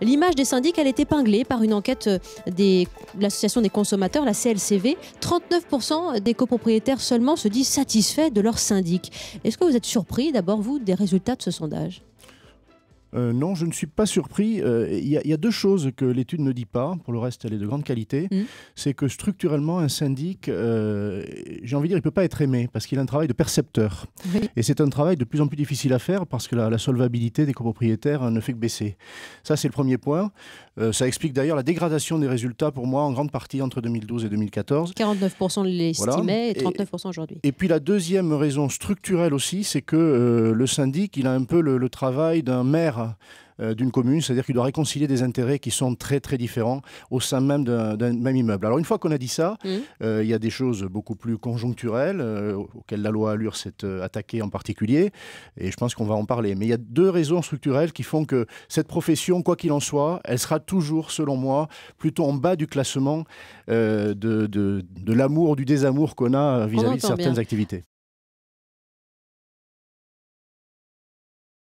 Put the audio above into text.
L'image des syndics, elle est épinglée par une enquête euh, de l'Association des consommateurs, la CLCV. 39% des copropriétaires seulement se disent satisfaits de leur syndic. Est-ce que vous êtes surpris d'abord, vous, des résultats de ce sondage euh, non, je ne suis pas surpris. Euh, il y, a deux choses que l'étude ne dit pas, pour le reste elle est de grande qualité. Mm. C'est que structurellement, un syndic, euh, j'ai envie de dire, il ne peut pas être aimé parce qu'il a un travail de percepteur. Et c'est un travail de plus en plus difficile à faire parce que la, solvabilité des copropriétaires hein, ne fait que baisser. Ça, c'est le premier point. ça explique d'ailleurs la dégradation des résultats pour moi en grande partie entre 2012 et 2014. 49% l'estimaient et 39% aujourd'hui. Et puis la deuxième raison structurelle aussi, c'est que le syndic, il a un peu le travail d'un maire euh, d'une commune, c'est-à-dire qu'il doit réconcilier des intérêts qui sont très très différents au sein même d'un même immeuble. Alors une fois qu'on a dit ça, mmh. euh, il y a des choses beaucoup plus conjoncturelles euh, auxquelles la loi Allure s'est attaquée en particulier, et je pense qu'on va en parler. Mais il y a deux raisons structurelles qui font que cette profession, quoi qu'il en soit, elle sera toujours, selon moi, plutôt en bas du classement de, l'amour ou du désamour qu'on a vis-à-vis de certaines activités.